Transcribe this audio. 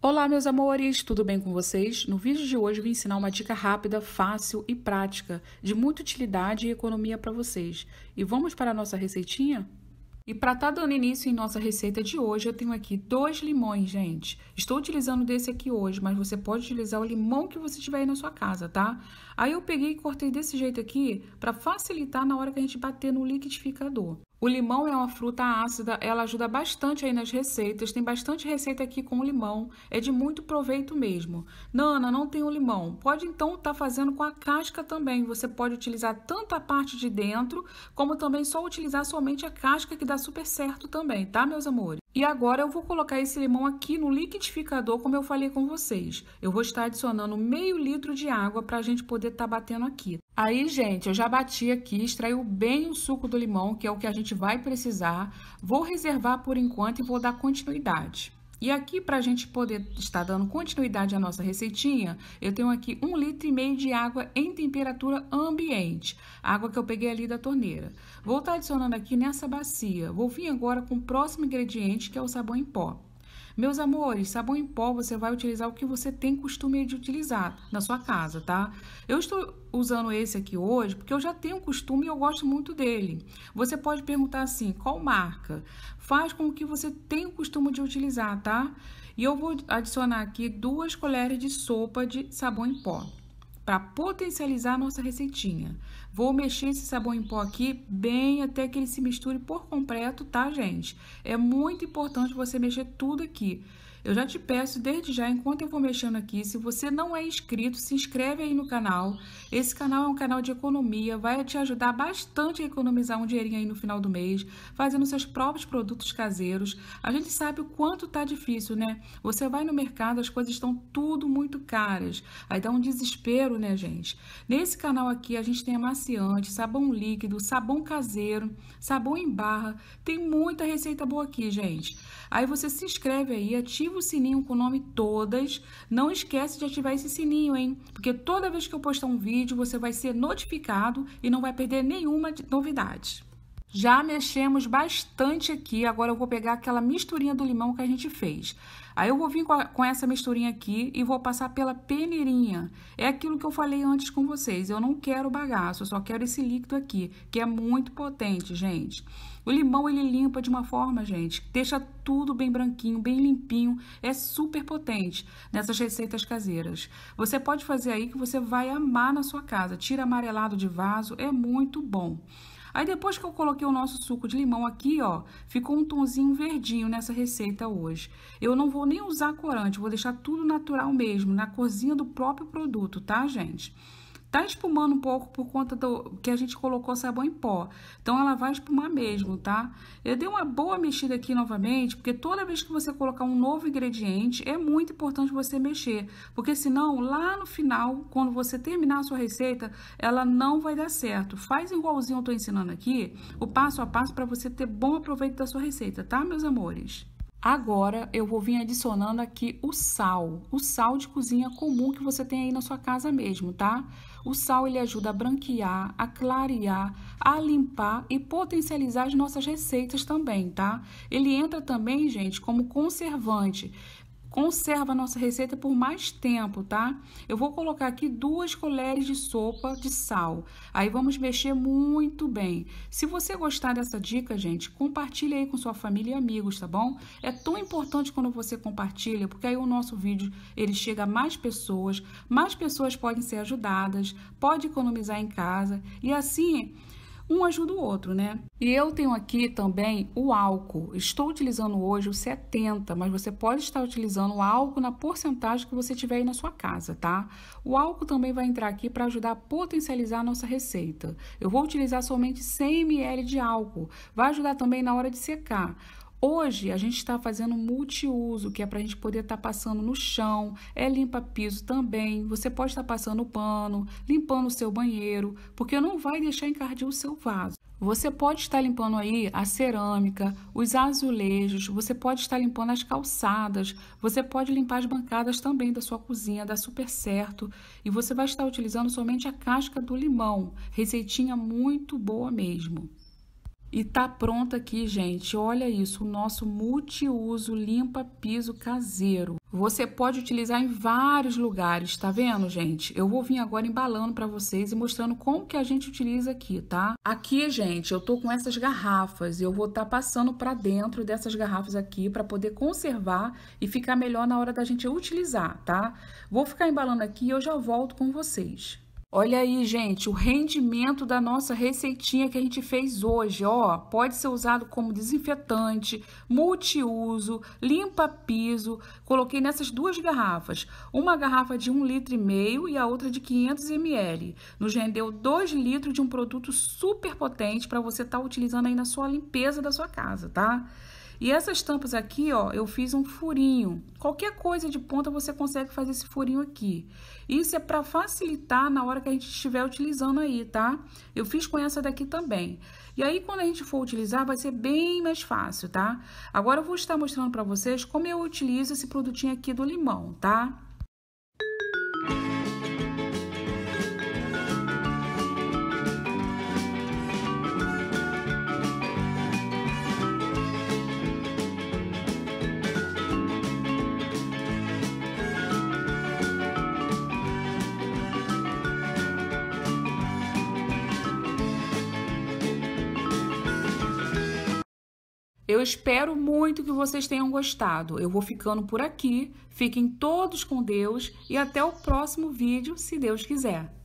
Olá, meus amores, tudo bem com vocês? No vídeo de hoje vou ensinar uma dica rápida, fácil e prática, de muita utilidade e economia para vocês. E vamos para a nossa receitinha? E para estar tá dando início em nossa receita de hoje, eu tenho aqui dois limões, gente. Estou utilizando desse aqui hoje, mas você pode utilizar o limão que você tiver aí na sua casa, tá? Aí eu peguei e cortei desse jeito aqui para facilitar na hora que a gente bater no liquidificador. O limão é uma fruta ácida, ela ajuda bastante aí nas receitas. Tem bastante receita aqui com limão, é de muito proveito mesmo. Nana, não tem o limão. Pode então estar tá fazendo com a casca também. Você pode utilizar tanto a parte de dentro, como também só utilizar somente a casca que dá super certo também, tá, meus amores? E agora eu vou colocar esse limão aqui no liquidificador, como eu falei com vocês. Eu vou estar adicionando meio litro de água para a gente poder estar tá batendo aqui. Aí, gente, eu já bati aqui, extraiu bem o suco do limão, que é o que a gente vai precisar. Vou reservar por enquanto e vou dar continuidade. E aqui, para a gente poder estar dando continuidade à nossa receitinha, eu tenho aqui um litro e meio de água em temperatura ambiente. Água que eu peguei ali da torneira. Vou estar adicionando aqui nessa bacia. Vou vir agora com o próximo ingrediente, que é o sabão em pó. Meus amores, sabão em pó você vai utilizar o que você tem costume de utilizar na sua casa, tá? Eu estou usando esse aqui hoje porque eu já tenho costume e eu gosto muito dele. Você pode perguntar assim, qual marca? Faz com o que você tem o costume de utilizar, tá? E eu vou adicionar aqui duas colheres de sopa de sabão em pó para potencializar nossa receitinha. Vou mexer esse sabão em pó aqui bem até que ele se misture por completo, tá, gente? É muito importante você mexer tudo aqui. Eu já te peço desde já, enquanto eu vou mexendo aqui, se você não é inscrito, se inscreve aí no canal. Esse canal é um canal de economia, vai te ajudar bastante a economizar um dinheirinho aí no final do mês, fazendo seus próprios produtos caseiros. A gente sabe o quanto tá difícil, né? Você vai no mercado, as coisas estão tudo muito caras. Aí dá um desespero, né, gente? Nesse canal aqui a gente tem amaciante, sabão líquido, sabão caseiro, sabão em barra. Tem muita receita boa aqui, gente. Aí você se inscreve aí, ativa o sininho com o nome todas. Não esquece de ativar esse sininho, hein? Porque toda vez que eu postar um vídeo, você vai ser notificado e não vai perder nenhuma novidade. Já mexemos bastante aqui, agora eu vou pegar aquela misturinha do limão que a gente fez. Aí eu vou vir com, a, com, essa misturinha aqui e vou passar pela peneirinha. É aquilo que eu falei antes com vocês, eu não quero bagaço, eu só quero esse líquido aqui, que é muito potente, gente. O limão, ele limpa de uma forma, gente, deixa tudo bem branquinho, bem limpinho, é super potente nessas receitas caseiras. Você pode fazer aí que você vai amar na sua casa, tira amarelado de vaso, é muito bom. Aí depois que eu coloquei o nosso suco de limão aqui, ó, ficou um tonzinho verdinho nessa receita hoje. Eu não vou nem usar corante, vou deixar tudo natural mesmo, na corzinha do próprio produto, tá, gente? Tá espumando um pouco por conta do que a gente colocou sabão em pó. Então ela vai espumar mesmo, tá? Eu dei uma boa mexida aqui novamente, porque toda vez que você colocar um novo ingrediente, é muito importante você mexer, porque senão lá no final, quando você terminar a sua receita, ela não vai dar certo. Faz igualzinho eu tô ensinando aqui, o passo a passo para você ter bom aproveito da sua receita, tá, meus amores? Agora eu vou vir adicionando aqui o sal, o sal de cozinha comum que você tem aí na sua casa mesmo, tá? O sal ele ajuda a branquear, a clarear, a limpar e potencializar as nossas receitas também, tá? Ele entra também, gente, como conservante. Conserva a nossa receita por mais tempo, tá? Eu vou colocar aqui duas colheres de sopa de sal. Aí vamos mexer muito bem. Se você gostar dessa dica, gente, compartilha aí com sua família e amigos, tá bom? É tão importante quando você compartilha, porque aí o nosso vídeo, ele chega a mais pessoas, mais pessoas podem ser ajudadas, pode economizar em casa e assim um ajuda o outro, né? E eu tenho aqui também o álcool. Estou utilizando hoje o 70, mas você pode estar utilizando o álcool na porcentagem que você tiver aí na sua casa, tá? O álcool também vai entrar aqui para ajudar a potencializar a nossa receita. Eu vou utilizar somente 100 ml de álcool. Vai ajudar também na hora de secar. Hoje a gente está fazendo multiuso, que é para a gente poder estar tá passando no chão, é limpa piso também. Você pode estar tá passando pano, limpando o seu banheiro, porque não vai deixar encardir o seu vaso. Você pode estar tá limpando aí a cerâmica, os azulejos, você pode estar tá limpando as calçadas, você pode limpar as bancadas também da sua cozinha, dá super certo. E você vai estar utilizando somente a casca do limão, receitinha muito boa mesmo. E tá pronto aqui, gente. Olha isso, o nosso multiuso limpa piso caseiro. Você pode utilizar em vários lugares, tá vendo, gente? Eu vou vir agora embalando para vocês e mostrando como que a gente utiliza aqui, tá? Aqui, gente, eu tô com essas garrafas. Eu vou estar tá passando para dentro dessas garrafas aqui para poder conservar e ficar melhor na hora da gente utilizar, tá? Vou ficar embalando aqui e eu já volto com vocês. Olha aí, gente, o rendimento da nossa receitinha que a gente fez hoje, ó, pode ser usado como desinfetante, multiuso, limpa piso. Coloquei nessas duas garrafas, uma garrafa de 1,5 litro e meio e a outra de 500 ml. Nos rendeu 2 litros de um produto super potente para você estar tá utilizando aí na sua limpeza da sua casa, tá? E essas tampas aqui, ó, eu fiz um furinho. Qualquer coisa de ponta você consegue fazer esse furinho aqui. Isso é para facilitar na hora que a gente estiver utilizando aí, tá? Eu fiz com essa daqui também. E aí, quando a gente for utilizar, vai ser bem mais fácil, tá? Agora, eu vou estar mostrando para vocês como eu utilizo esse produtinho aqui do limão, tá? Eu espero muito que vocês tenham gostado. Eu vou ficando por aqui. Fiquem todos com Deus e até o próximo vídeo, se Deus quiser.